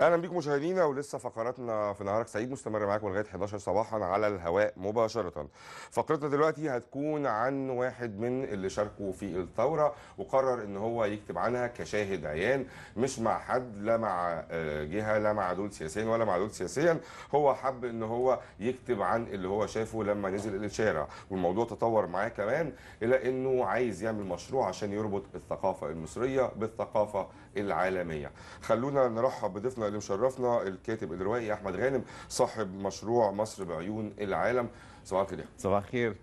اهلا بيكم مشاهدينا ولسه فقراتنا في نهارك سعيد مستمره معاكم لغايه 11 صباحا على الهواء مباشره. فقرتنا دلوقتي هتكون عن واحد من اللي شاركوا في الثوره وقرر ان هو يكتب عنها كشاهد عيان مش مع حد لا مع آه، جهه لا مع دول سياسيا ولا مع دول سياسيا هو حب ان هو يكتب عن اللي هو شافه لما نزل الشارع والموضوع تطور معاه كمان الى انه عايز يعمل مشروع عشان يربط الثقافه المصريه بالثقافه العالميه. خلونا نرحب بضيفنا اللي مشرفنا الكاتب الروائي احمد غانم صاحب مشروع مصر بعيون العالم صباح الخير يا صباح الخير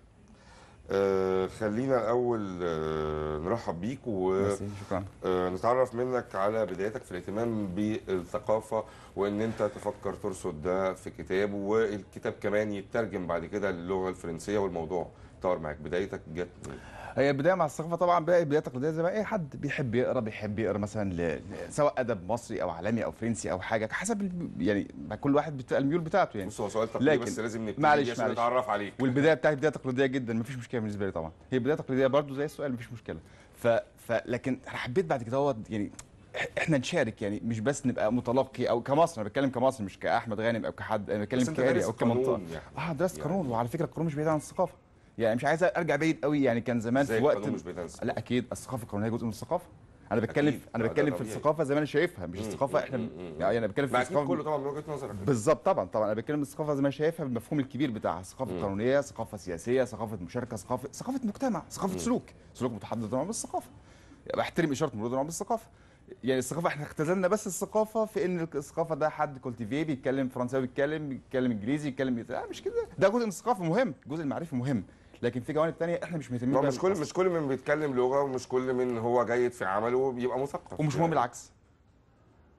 آه خلينا الاول آه نرحب بيك ونتعرف آه منك على بدايتك في الاهتمام بالثقافه وان انت تفكر ترصد ده في كتاب والكتاب كمان يترجم بعد كده للغه الفرنسيه والموضوع طار معاك بدايتك جت هي البدايه مع الثقافه طبعا بقى بدايه تقليديه زي ما اي حد بيحب يقرا بيحب يقرا مثلا سواء ادب مصري او عالمي او فرنسي او حاجه حسب يعني كل واحد بتبقى الميول بتاعته يعني بص هو سؤال تقليدي بس لازم نبتدي معلش معلش نتعرف عليك والبدايه بتاعتي بدايه تقليديه جدا مفيش مشكله بالنسبه لي طبعا هي بدايه تقليديه برضو زي السؤال مفيش مشكله ف... ف... لكن حبيت بعد كده يعني احنا نشارك يعني مش بس نبقى متلقي او كمصر انا بتكلم كمصر مش كاحمد غانم او كحد انا بتكلم كاري او كمنطقه يعني. اه درست يعني. قانون وعلى فكره القانون مش بعيد عن الثقافه يعني مش عايز ارجع بعيد قوي يعني كان زمان في وقت لا اكيد الثقافه القانونيه جزء من الثقافه انا بتكلم أكيد. انا بتكلم في الثقافه زي ما انا شايفها مش الثقافه احنا يعني انا بتكلم في الثقافه كله طبعا من وجهه نظرك بالظبط طبعا طبعا انا بتكلم الثقافه زي ما انا شايفها بالمفهوم الكبير بتاعها الثقافه القانونيه ثقافه سياسيه ثقافه مشاركه ثقافه ثقافه مجتمع ثقافه سلوك سلوك متحدد نوع من الثقافه بحترم اشاره مرور نوع من الثقافه يعني الثقافه احنا اختزلنا بس الثقافه في ان الثقافه ده حد كولتيفي بيتكلم فرنساوي بيتكلم بيتكلم انجليزي بيتكلم مش كده ده جزء من الثقافه مهم جزء المعرفي مهم لكن في جوانب ثانيه احنا مش مهتمين بيها مش كل مش كل من بيتكلم لغه ومش كل من هو جيد في عمله بيبقى مثقف ومش مهم يعني. العكس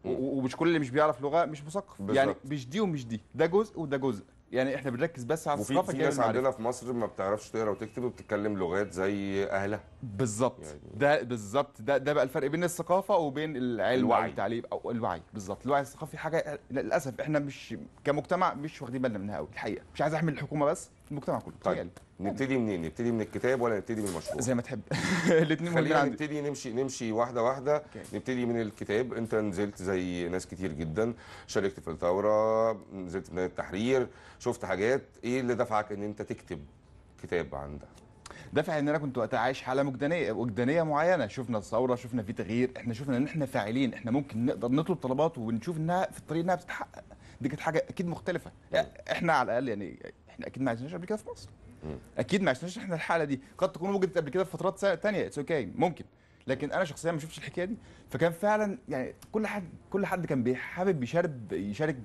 ومش كل اللي مش بيعرف لغه مش مثقف يعني مش دي ومش دي ده جزء وده جزء يعني احنا بنركز بس على الثقافه في ناس عندنا في مصر ما بتعرفش تقرا وتكتب وبتتكلم لغات زي اهلها بالظبط يعني ده بالظبط ده ده بقى الفرق بين الثقافه وبين العلم الوعي التعليم او الوعي بالظبط الوعي الثقافي حاجه للاسف احنا مش كمجتمع مش واخدين بالنا منها قوي الحقيقه مش عايز احمل الحكومه بس المجتمع كله طيب تخيل. نبتدي منين نبتدي من الكتاب ولا نبتدي من المشروع زي ما تحب الاثنين خلينا عندي نبتدي نمشي نمشي واحده واحده كي. نبتدي من الكتاب انت نزلت زي ناس كتير جدا شاركت في الثوره نزلت في التحرير شفت حاجات ايه اللي دفعك ان انت تكتب كتاب عن ده دافع ان انا كنت وقتها عايش حاله مجدانيه وجدانيه معينه شفنا الثوره شفنا في تغيير احنا شفنا ان احنا فاعلين احنا ممكن نقدر نطلب طلبات ونشوف انها في الطريق انها بتتحقق دي كانت حاجه اكيد مختلفه يعني احنا على الاقل يعني احنا اكيد ما عشناش قبل كده في مصر اكيد ما عشناش احنا الحاله دي قد تكون وجدت قبل كده في فترات ثانيه اتس اوكي ممكن لكن انا شخصيا ما شفتش الحكايه دي فكان فعلا يعني كل حد كل حد كان حابب يشارك يشارك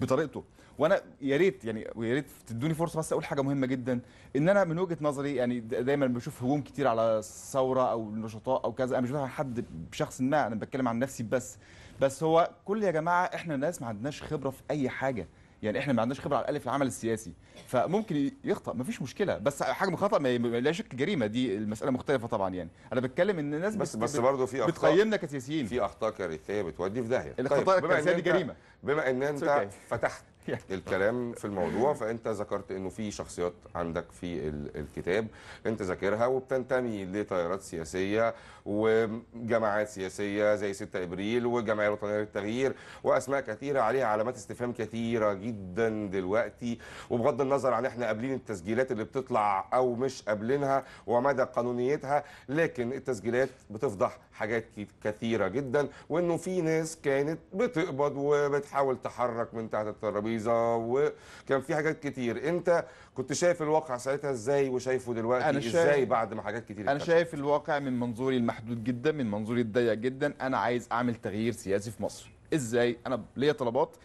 بطريقته وانا يا ريت يعني ويا ريت تدوني فرصه بس اقول حاجه مهمه جدا ان انا من وجهه نظري يعني دايما بشوف هجوم كتير على الثوره او النشطاء او كذا انا مش بتكلم عن حد بشخص ما انا بتكلم عن نفسي بس بس هو كل يا جماعه احنا ناس ما عندناش خبره في اي حاجه يعني احنا ما عندناش خبره على الاقل في العمل السياسي فممكن يخطا مفيش مشكله بس حجم خطا ما لا شك جريمه دي المساله مختلفه طبعا يعني انا بتكلم ان الناس بس بس برضه في اخطاء بتقيمنا كسياسيين في اخطاء كارثيه بتودي في داهيه الخطا طيب الكارثيه دي جريمه بما ان انت فتحت يعني. الكلام في الموضوع فانت ذكرت انه في شخصيات عندك في الكتاب انت ذاكرها وبتنتمي لتيارات سياسيه وجماعات سياسيه زي 6 ابريل والجمعيه الوطنيه للتغيير واسماء كثيره عليها علامات استفهام كثيره جدا دلوقتي وبغض النظر عن احنا قابلين التسجيلات اللي بتطلع او مش قابلينها ومدى قانونيتها لكن التسجيلات بتفضح حاجات كثيره جدا وانه في ناس كانت بتقبض وبتحاول تحرك من تحت الترابيزه التعويذه وكان في حاجات كتير انت كنت شايف الواقع ساعتها ازاي وشايفه دلوقتي أنا شايف ازاي بعد ما حاجات كتير انا شايف الواقع من منظوري المحدود جدا من منظوري الضيق جدا انا عايز اعمل تغيير سياسي في مصر ازاي انا ليا طلبات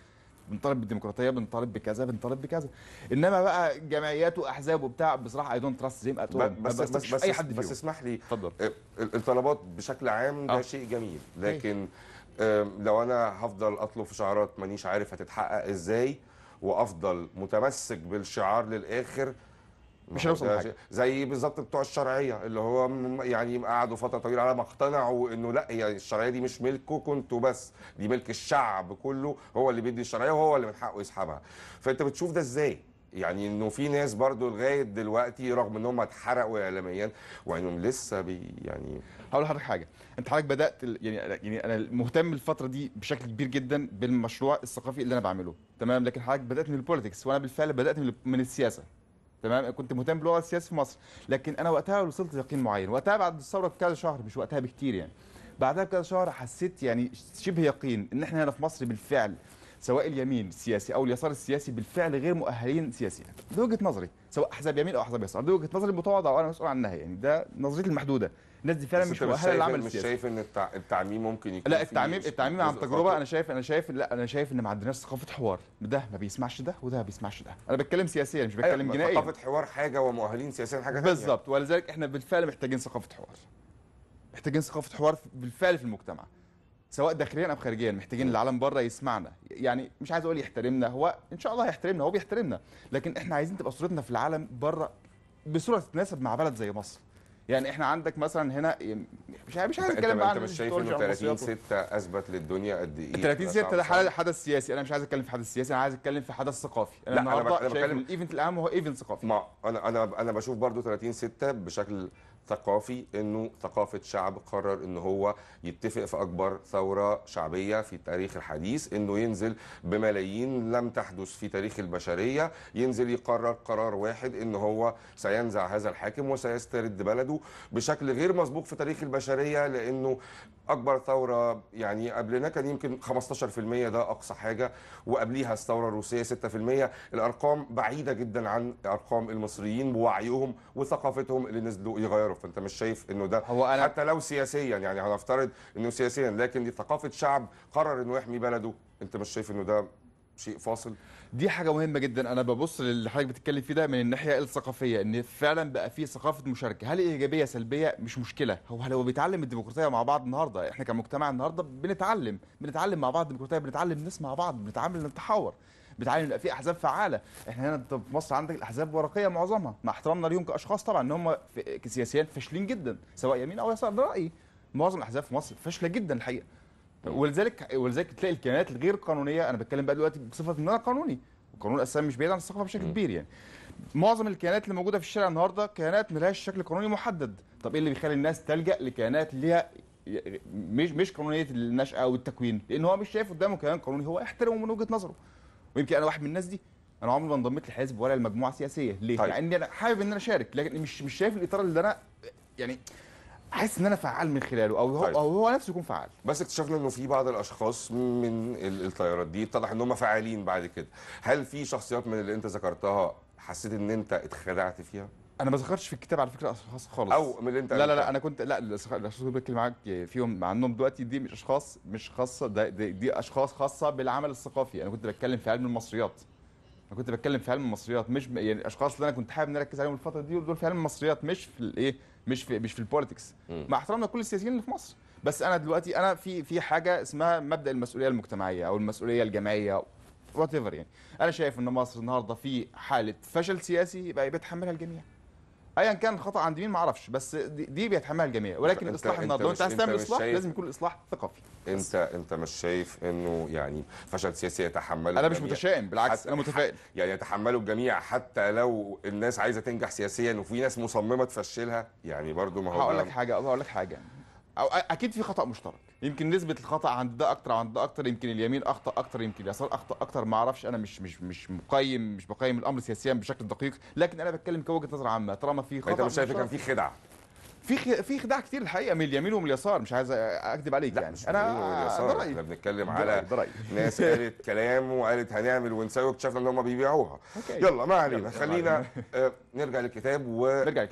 بنطالب بالديمقراطيه بنطالب بكذا بنطالب بكذا انما بقى جمعيات واحزاب وبتاع بصراحه اي دونت تراست زيم اتول بس بس بس, بس, أي حد بس اسمح لي اتفضل الطلبات بشكل عام ده آه. شيء جميل لكن أيه. لو انا هفضل اطلب في شعارات مانيش عارف هتتحقق ازاي وافضل متمسك بالشعار للاخر مش هيوصل لحاجه زي بالظبط بتوع الشرعيه اللي هو يعني قعدوا فتره طويله على ما اقتنعوا انه لا يعني الشرعيه دي مش ملكه كنتوا بس دي ملك الشعب كله هو اللي بيدي الشرعيه وهو اللي من حقه يسحبها فانت بتشوف ده ازاي يعني انه في ناس برضو لغايه دلوقتي رغم ان هم اتحرقوا اعلاميا وانهم لسه بي يعني هقول لحضرتك حاجه انت حضرتك بدات يعني يعني انا مهتم الفتره دي بشكل كبير جدا بالمشروع الثقافي اللي انا بعمله تمام لكن حضرتك بدات من البوليتكس وانا بالفعل بدات من السياسه تمام كنت مهتم باللغه السياسيه في مصر لكن انا وقتها وصلت ليقين معين وقتها بعد الثوره بكذا شهر مش وقتها بكتير يعني بعدها بكذا شهر حسيت يعني شبه يقين ان احنا هنا في مصر بالفعل سواء اليمين السياسي او اليسار السياسي بالفعل غير مؤهلين سياسيا دي وجهه نظري سواء احزاب يمين او احزاب يسار دي وجهه نظري متواضعه وانا مسؤول عنها يعني ده نظريتي المحدوده الناس دي فعلا مش مؤهله للعمل السياسي مش شايف ان التعميم ممكن يكون لا التعميم التعميم عن تجربه طيب؟ انا شايف انا شايف لا انا شايف ان ما عندناش ثقافه حوار ده ما بيسمعش ده وده ما بيسمعش ده انا بتكلم سياسيا مش بتكلم أيوة، جنائي ثقافه حوار حاجه ومؤهلين سياسيا حاجه ثانيه بالظبط ولذلك احنا بالفعل محتاجين ثقافه حوار محتاجين ثقافه حوار بالفعل في المجتمع سواء داخليا او خارجيا محتاجين العالم بره يسمعنا يعني مش عايز اقول يحترمنا هو ان شاء الله هيحترمنا هو بيحترمنا لكن احنا عايزين تبقى صورتنا في العالم بره بصوره تتناسب مع بلد زي مصر يعني احنا عندك مثلا هنا مش عايز اتكلم عن انت مش شايف انه 30 6 اثبت للدنيا قد ايه 30 6 ده حدث سياسي انا مش عايز اتكلم في حدث سياسي انا عايز اتكلم في حدث ثقافي انا النهارده شايف الايفنت الاهم هو ايفنت ثقافي ما انا انا انا بشوف برضه 30 6 بشكل ثقافي انه ثقافه شعب قرر ان هو يتفق في اكبر ثوره شعبيه في التاريخ الحديث انه ينزل بملايين لم تحدث في تاريخ البشريه ينزل يقرر قرار واحد ان هو سينزع هذا الحاكم وسيسترد بلده بشكل غير مسبوق في تاريخ البشريه لانه اكبر ثوره يعني قبلنا كان يمكن 15% ده اقصى حاجه وقبليها الثوره الروسيه 6% الارقام بعيده جدا عن ارقام المصريين ووعيهم وثقافتهم اللي نزلوا يغيروا فانت مش شايف انه ده هو أنا حتى لو سياسيا يعني هنفترض انه سياسيا لكن دي ثقافه شعب قرر انه يحمي بلده انت مش شايف انه ده شيء فاصل دي حاجه مهمه جدا انا ببص للي حضرتك بتتكلم فيه ده من الناحيه الثقافيه ان فعلا بقى في ثقافه مشاركه هل ايجابيه سلبيه مش مشكله هو لو بيتعلم الديمقراطيه مع بعض النهارده احنا كمجتمع النهارده بنتعلم بنتعلم مع بعض الديمقراطيه بنتعلم نسمع بعض بنتعامل نتحاور بتعلم يبقى في احزاب فعاله احنا هنا في مصر عندك الاحزاب ورقيه معظمها مع احترامنا ليهم كاشخاص طبعا ان هم سياسيين فاشلين جدا سواء يمين او يسار ده رايي معظم الاحزاب في مصر فاشله جدا الحقيقه إيه. ولذلك ولذلك تلاقي الكيانات الغير قانونيه انا بتكلم بقى دلوقتي بصفه ان انا قانوني القانون الاساسي مش بعيد عن الثقافه بشكل كبير يعني معظم الكيانات اللي موجوده في الشارع النهارده كيانات ملهاش شكل قانوني محدد طب ايه اللي بيخلي الناس تلجا لكيانات ليها مش مش قانونيه النشاه او التكوين لان هو مش شايف قدامه كيان قانوني هو يحترمه من وجهه نظره ويمكن انا واحد من الناس دي انا عمري ما انضميت لحزب ولا لمجموعه سياسيه ليه؟ طيب. لان يعني انا حابب ان انا اشارك لكن مش مش شايف الاطار اللي انا يعني احس ان انا فعال من خلاله او هو طيب. او هو نفسه يكون فعال بس اكتشفنا انه في بعض الاشخاص من الطيارات دي اتضح ان هم فعالين بعد كده هل في شخصيات من اللي انت ذكرتها حسيت ان انت اتخدعت فيها انا ما ذكرتش في الكتاب على فكره اشخاص خالص او من اللي انت لا لا لا انا كنت لا الاشخاص اللي بتكلم معاك فيهم عنهم دلوقتي دي مش اشخاص مش خاصه دي, دي, دي اشخاص خاصه بالعمل الثقافي انا كنت بتكلم في علم المصريات انا كنت بتكلم في علم المصريات مش يعني الاشخاص اللي انا كنت حابب نركز عليهم الفتره دي دول في علم المصريات مش في الايه مش في مش في البوليتكس مع احترامنا لكل السياسيين اللي في مصر بس انا دلوقتي انا في في حاجه اسمها مبدا المسؤوليه المجتمعيه او المسؤوليه الجماعيه وات يعني انا شايف ان مصر النهارده في حاله فشل سياسي يبقى بيتحملها الجميع ايا كان الخطا عند مين ما اعرفش بس دي, بيتحملها الجميع ولكن الاصلاح النهارده لو انت عايز تعمل اصلاح لازم يكون الاصلاح ثقافي انت انت مش شايف انه يعني فشل سياسي يتحمله انا مش متشائم بالعكس انا متفائل يعني يتحمله الجميع حتى لو الناس عايزه تنجح سياسيا وفي ناس مصممه تفشلها يعني برضو ما هو هقول لك حاجه هقول لك حاجه او اكيد في خطا مشترك يمكن نسبه الخطا عند ده اكتر عند ده اكتر يمكن اليمين اخطا اكتر يمكن اليسار اخطا اكتر ما اعرفش انا مش مش مش مقيم مش بقيم الامر سياسيا بشكل دقيق لكن انا بتكلم كوجهه نظر عامه طالما في خطا انت مش شايف كان في خدعه في في خداع كتير الحقيقه من اليمين ومن اليسار مش عايز اكذب عليك لا يعني انا رايي احنا بنتكلم على درأي. ناس قالت كلام وقالت هنعمل ونساوي اكتشفنا ان هم بيبيعوها أوكي. يلا ما علينا خلينا آه، نرجع للكتاب وايه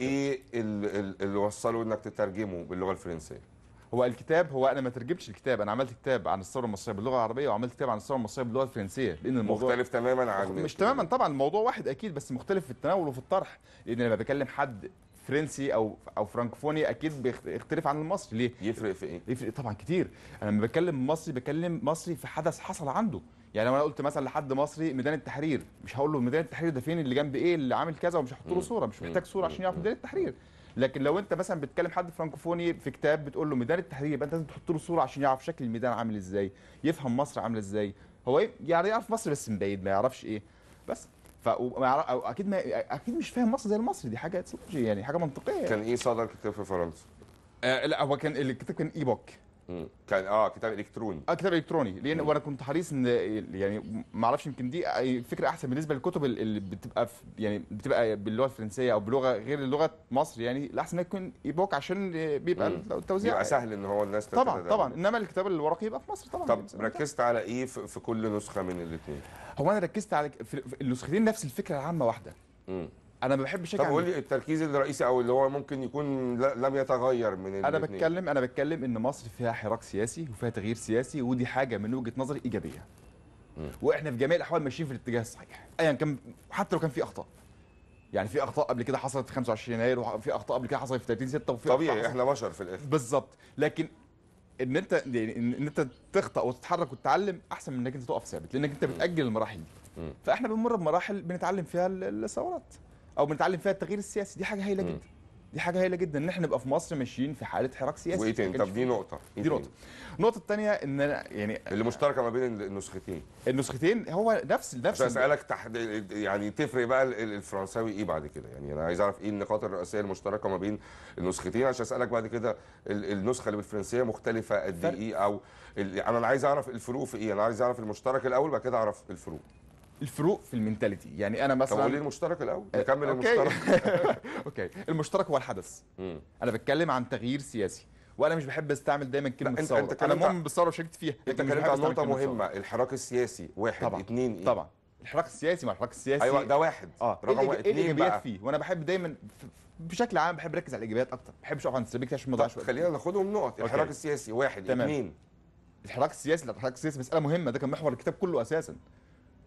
اللي وصلوا انك تترجمه باللغه الفرنسيه هو الكتاب هو انا ما ترجمتش الكتاب انا عملت كتاب عن الثوره المصريه باللغه العربيه وعملت كتاب عن الثوره المصريه باللغه الفرنسيه لان الموضوع مختلف تماما عن مش تماما طبعا الموضوع واحد اكيد بس مختلف في التناول وفي الطرح لان لما بكلم حد فرنسي او او فرانكفوني اكيد بيختلف عن المصري ليه يفرق في ايه يفرق طبعا كتير انا لما بكلم مصري بكلم مصري في حدث حصل عنده يعني لو انا قلت مثلا لحد مصري ميدان التحرير مش هقول له ميدان التحرير ده فين اللي جنب ايه اللي عامل كذا ومش هحط له صوره مش محتاج صوره عشان يعرف ميدان التحرير لكن لو انت مثلا بتكلم حد فرانكوفوني في كتاب بتقول له ميدان التحرير يبقى انت لازم تحط له صوره عشان يعرف شكل الميدان عامل ازاي يفهم مصر عامله ازاي هو ايه؟ يعني يعرف مصر بس من بعيد ما يعرفش ايه بس ف اكيد ما اكيد مش فاهم مصر زي المصري دي حاجه يعني حاجه منطقيه يعني. كان ايه صدر كتاب في فرنسا؟ آه لا هو كان الكتاب كان اي بوك كان اه كتاب الكتروني اه كتاب الكتروني لان وانا كنت حريص ان يعني ما اعرفش يمكن دي فكره احسن بالنسبه للكتب اللي بتبقى في يعني بتبقى باللغه الفرنسيه او بلغه غير لغه مصر يعني الاحسن يكون اي بوك عشان بيبقى التوزيع يبقى سهل ان هو الناس طبعا ده. طبعا انما الكتاب الورقي يبقى في مصر طبعا طب ركزت على ايه في كل نسخه من الاثنين هو انا ركزت على النسختين نفس الفكره العامه واحده مم. انا ما بحبش طب قول لي التركيز الرئيسي او اللي هو ممكن يكون لم يتغير من انا بتكلم انا بتكلم ان مصر فيها حراك سياسي وفيها تغيير سياسي ودي حاجه من وجهه نظري ايجابيه م. واحنا في جميع الاحوال ماشيين في الاتجاه الصحيح ايا كان حتى لو كان في اخطاء يعني في اخطاء قبل كده حصلت في 25 يناير وفي اخطاء قبل كده حصلت في 30 6 وفي طبيعي احنا بشر في الاخر بالظبط لكن ان انت يعني ان انت تخطا وتتحرك وتتعلم احسن من انك انت تقف ثابت لانك انت بتاجل المراحل دي فاحنا بنمر بمراحل بنتعلم فيها الثورات او بنتعلم فيها التغيير السياسي دي حاجه هايله جدا دي حاجه هايله جدا ان احنا نبقى في مصر ماشيين في حاله حراك سياسي وايه تاني طب دي نقطه إيه دي نقطه النقطه الثانيه ان انا يعني اللي مشتركه ما بين النسختين النسختين هو نفس نفس اسالك يعني تفرق بقى الفرنساوي ايه بعد كده يعني انا عايز اعرف ايه النقاط الرئيسيه المشتركه ما بين النسختين عشان اسالك بعد كده النسخه اللي بالفرنسيه مختلفه قد ايه او انا عايز اعرف الفروق في ايه انا عايز اعرف المشترك الاول بعد كده اعرف الفروق الفروق في المينتاليتي يعني انا مثلا طب قول المشترك الاول آه، نكمل المشترك اوكي المشترك هو الحدث انا بتكلم عن تغيير سياسي وانا مش بحب استعمل دايما كلمه انت انت انا مؤمن بالثوره وشاركت فيها انت كلمت عن نقطه مهمه الحراك السياسي واحد طبعا اتنين إيه؟ طبعا الحراك السياسي مع الحراك السياسي ايوه ده واحد اه رقم إيه واحد ايه الايجابيات فيه وانا بحب دايما بشكل عام بحب اركز على الايجابيات اكتر ما بحبش اقعد عند السلبيات عشان الموضوع شويه خلينا ناخدهم نقط الحراك السياسي واحد تمام. اتنين الحراك السياسي لا الحراك السياسي مساله مهمه ده كان محور الكتاب كله اساسا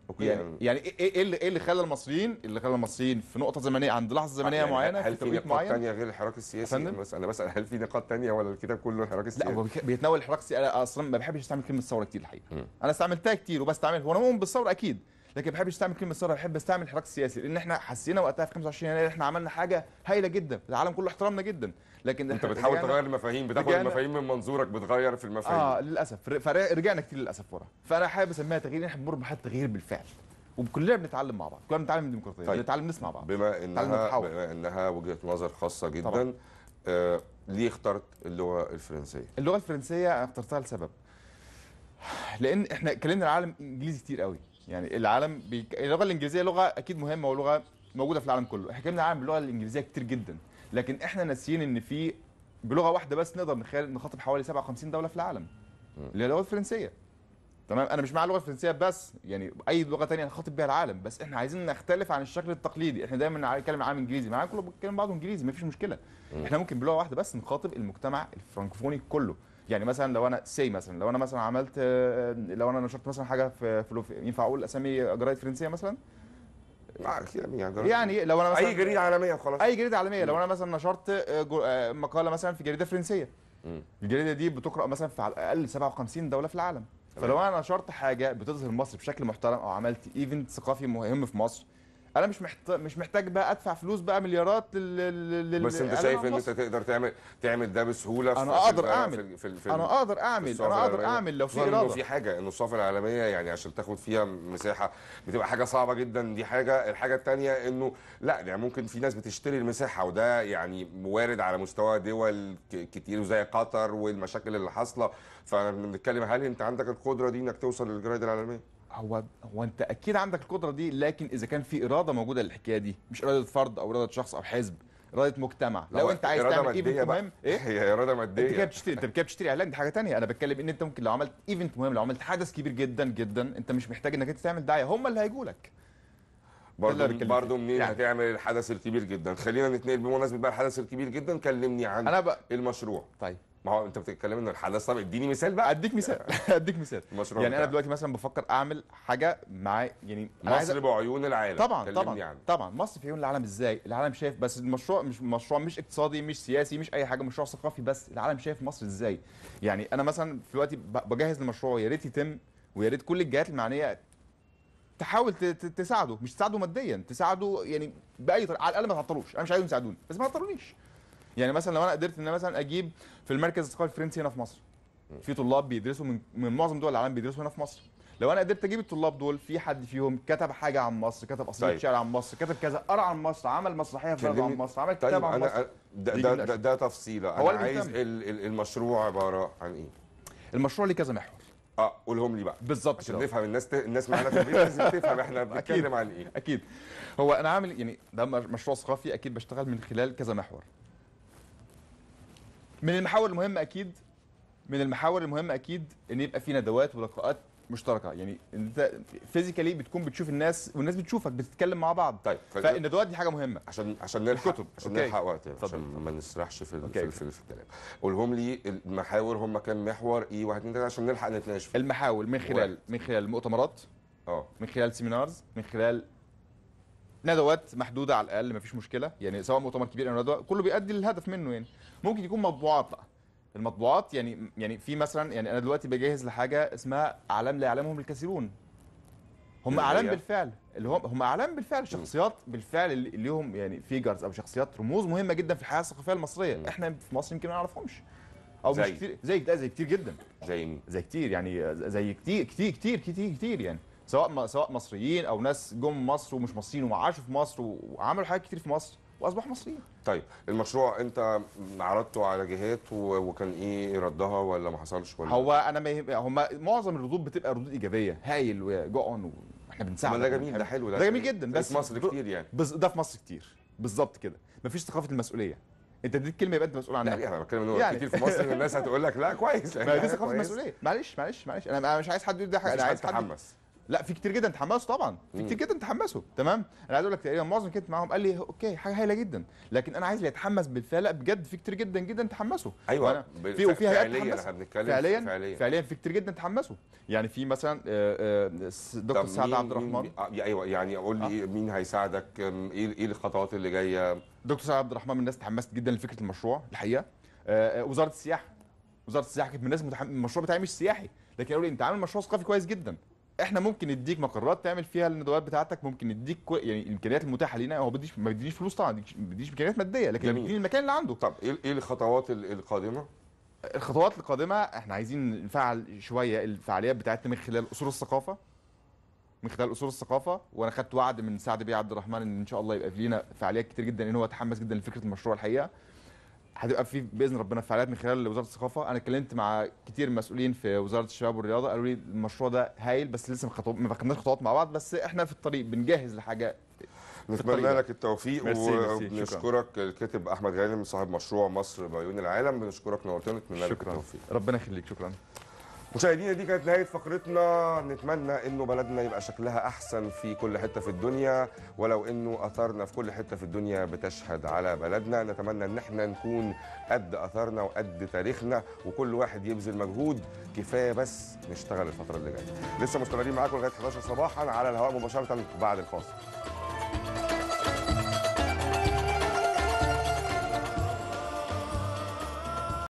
أوكي. يعني يعني إيه-, إيه-, ايه اللي ايه اللي خلى المصريين اللي خلى المصريين في نقطه زمنيه عند لحظه زمنيه يعني معينه هل في نقاط معين ثانيه غير الحراك السياسي بس انا بسال هل في نقاط ثانيه ولا الكتاب كله الحراك السياسي لا هو بيتناول الحراك السياسي انا اصلا ما بحبش استعمل كلمه ثوره كتير الحقيقه انا استعملتها كتير وبستعملها هو انا مؤمن بالثوره اكيد لكن ما بحبش استعمل كلمه ثوره بحب استعمل الحراك السياسي لان احنا حسينا وقتها في 25 يناير احنا عملنا حاجه هايله جدا العالم كله احترمنا جدا لكن انت بتحاول تغير المفاهيم بتاخد المفاهيم من منظورك بتغير في المفاهيم اه للاسف رجعنا كتير للاسف ورا فانا حابب اسميها تغيير احنا بنمر بحاله تغيير بالفعل وكلنا بنتعلم مع بعض كلنا بنتعلم من الديمقراطيه طيب. بنتعلم نسمع بعض بما انها بما انها وجهه نظر خاصه جدا طبعا. آه ليه اخترت اللغه الفرنسيه اللغه الفرنسيه انا اخترتها لسبب لان احنا اتكلمنا العالم انجليزي كتير قوي يعني العالم بيك... اللغه الانجليزيه لغه اكيد مهمه ولغه موجوده في العالم كله احنا اتكلمنا عن اللغه الانجليزيه كتير جدا لكن احنا ناسيين ان في بلغه واحده بس نقدر نخل... نخاطب حوالي 57 دوله في العالم اللي هي اللغه الفرنسيه تمام انا مش مع اللغه الفرنسيه بس يعني اي لغه ثانيه نخاطب بيها العالم بس احنا عايزين نختلف عن الشكل التقليدي احنا دايما نتكلم عام انجليزي معانا كله بيتكلم بعضه انجليزي مفيش مشكله احنا ممكن بلغه واحده بس نخاطب المجتمع الفرنكفوني كله يعني مثلا لو انا سي مثلا لو انا مثلا عملت لو انا نشرت مثلا حاجه في فلوفي ينفع اقول اسامي جرايد فرنسيه مثلا يعني. يعني لو انا مثلا اي جريده عالميه وخلاص اي جريده عالميه لو انا مثلا نشرت آه، مقاله مثلا في جريده فرنسيه الجريده دي بتقرا مثلا في على الاقل 57 دوله في العالم فلو انا نشرت حاجه بتظهر مصر بشكل محترم او عملت ايفنت ثقافي مهم في مصر انا مش محتاج مش محتاج بقى ادفع فلوس بقى مليارات لل, لل... بس انت شايف ان انت تقدر تعمل تعمل ده بسهوله انا اقدر اعمل في في انا اقدر اعمل انا اقدر اعمل لو في اراده في حاجه ان الصفقه العالميه يعني عشان تاخد فيها مساحه بتبقى حاجه صعبه جدا دي حاجه الحاجه الثانيه انه لا يعني ممكن في ناس بتشتري المساحه وده يعني وارد على مستوى دول كتير وزي قطر والمشاكل اللي حاصله فبنتكلم هل انت عندك القدره دي انك توصل للجرايد العالميه هو هو انت اكيد عندك القدره دي لكن اذا كان في اراده موجوده للحكايه دي مش اراده فرد او اراده شخص او حزب اراده مجتمع لو انت عايز تعمل ايفنت مهم ايه هي اراده ماديه انت كده بتشتري انت كده بتشتري اعلان دي حاجه ثانيه انا بتكلم ان انت ممكن لو عملت ايفنت مهم لو عملت حدث كبير جدا جدا انت مش محتاج انك انت تعمل دعايه هم اللي هيجوا لك برضه برضه منين يعني. هتعمل الحدث الكبير جدا خلينا نتنقل بمناسبه بقى الحدث الكبير جدا كلمني عن أنا بقى... المشروع طيب ما هو انت بتتكلم ان الحدث طب اديني مثال بقى اديك مثال اديك مثال مشروع يعني انا دلوقتي مثلا بفكر اعمل حاجه مع يعني مصر عايز... بعيون العالم طبعا طبعا يعني. طبعا مصر في عيون العالم ازاي العالم شايف بس المشروع مش مشروع مش اقتصادي مش سياسي مش اي حاجه مشروع ثقافي بس العالم شايف مصر ازاي يعني انا مثلا في الوقت بجهز المشروع يا ريت يتم ويا ريت كل الجهات المعنيه تحاول تساعده مش تساعده ماديا تساعده يعني باي طريقه على الاقل ما تعطلوش انا مش عايزهم يساعدوني بس ما تعطلونيش يعني مثلا لو انا قدرت ان انا مثلا اجيب في المركز الثقافي الفرنسي هنا في مصر في طلاب بيدرسوا من, من معظم دول العالم بيدرسوا هنا في مصر لو انا قدرت اجيب الطلاب دول في حد فيهم كتب حاجه عن مصر كتب قصيده طيب. شعر عن مصر كتب كذا قرا عن مصر عمل مسرحيه في عن مصر عمل طيب كتاب عن مصر ده ده, ده, ده تفصيله انا عايز المشروع عباره عن ايه المشروع ليه كذا محور اه قولهم لي بقى بالظبط عشان نفهم الناس ت... الناس معانا في البيت لازم تفهم احنا بنتكلم عن ايه اكيد هو انا عامل يعني ده مشروع ثقافي اكيد بشتغل من خلال كذا محور من المحاور المهمه اكيد من المحاور المهمه اكيد ان يبقى في ندوات ولقاءات مشتركه يعني انت فيزيكالي بتكون بتشوف الناس والناس بتشوفك بتتكلم مع بعض طيب فالندوات دي حاجه مهمه عشان عشان نلحق الكتب عشان أوكي. نلحق وقت يعني عشان ما نسرحش في, أوكي. في, في, في الكلام قولهم لي المحاور هم كام محور ايه واحد اتنين عشان نلحق نتناقش المحاور من خلال و... من خلال المؤتمرات اه من خلال سيمينارز من خلال ندوات محدوده على الاقل مفيش مشكله يعني سواء مؤتمر كبير او ندوه كله بيؤدي للهدف منه يعني ممكن يكون مطبوعات بقى المطبوعات يعني يعني في مثلا يعني انا دلوقتي بجهز لحاجه اسمها اعلام لا يعلمهم الكثيرون هم اعلام بالفعل اللي هم هم اعلام بالفعل شخصيات بالفعل اللي ليهم يعني فيجرز او شخصيات رموز مهمه جدا في الحياه الثقافيه المصريه احنا في مصر يمكن ما نعرفهمش او زي. مش كتير زي زي كتير جدا زي زي كتير يعني زي كتير كتير كتير كتير كتير يعني سواء سواء مصريين او ناس جم مصر ومش مصريين وعاشوا في مصر وعملوا حاجات كتير في مصر واصبحوا مصريين طيب المشروع انت عرضته على جهات وكان ايه ردها ولا ما حصلش ولا هو انا ما هم معظم الردود بتبقى ردود ايجابيه هايل وجعن واحنا بنساعد ده جميل ده حلو ده, ده جميل جدا بس في مصر كتير يعني بس ده في مصر كتير بالظبط كده مفيش ثقافه المسؤوليه انت اديت كلمه يبقى انت مسؤول عنها لا انا بتكلم يعني كتير في مصر الناس هتقول لك لا كويس ما يعني دي ثقافه المسؤوليه معلش معلش معلش انا مش عايز حد يقول ده حاجه انا عايز حد يتحمس لا في كتير جدا تحمسوا طبعا في كتير جدا تحمسوا تمام انا عايز اقول لك تقريبا معظم كنت معاهم قال لي اوكي حاجه هايله جدا لكن انا عايز اللي يتحمس بالفعل لا بجد في كتير جدا جدا تحمسوا ايوه في وفي هيئات فعليا فعليا فعليا في كتير جدا تحمسوا يعني في مثلا آه، آه، دكتور سعد عبد الرحمن آه، ايوه يعني قول لي آه. مين هيساعدك إيه, ايه الخطوات اللي جايه دكتور سعد عبد الرحمن من الناس تحمست جدا لفكره المشروع الحقيقه وزاره السياحه وزاره السياحه كانت من الناس المشروع بتاعي مش سياحي لكن قالوا لي إيه، انت عامل مشروع ثقافي كويس جدا احنا ممكن نديك مقرات تعمل فيها الندوات بتاعتك ممكن نديك كو... يعني الامكانيات المتاحه لينا هو بديش ما بديش فلوس طبعا ما بديش امكانيات ماديه لكن بديني المكان اللي عنده طب ايه, ايه الخطوات القادمه الخطوات القادمه احنا عايزين نفعل شويه الفعاليات بتاعتنا من خلال اصول الثقافه من خلال اصول الثقافه وانا خدت وعد من سعد بيه عبد الرحمن ان ان شاء الله يبقى في لينا فعاليات كتير جدا ان هو اتحمس جدا لفكره المشروع الحقيقه هتبقى في باذن ربنا فعاليات من خلال وزاره الثقافه انا اتكلمت مع كتير مسؤولين في وزاره الشباب والرياضه قالوا لي المشروع ده هايل بس لسه ما خدناش خطوات مع بعض بس احنا في الطريق بنجهز لحاجه نتمنى لك التوفيق وبنشكرك الكاتب احمد غانم صاحب مشروع مصر بعيون العالم بنشكرك نورتنا نتمنى لك التوفيق ربنا يخليك شكرا مشاهدينا دي كانت نهايه فقرتنا نتمنى انه بلدنا يبقى شكلها احسن في كل حته في الدنيا ولو انه اثارنا في كل حته في الدنيا بتشهد على بلدنا نتمنى ان احنا نكون قد اثارنا وقد تاريخنا وكل واحد يبذل مجهود كفايه بس نشتغل الفتره اللي جايه لسه مستمرين معاكم لغايه 11 صباحا على الهواء مباشره بعد الفاصل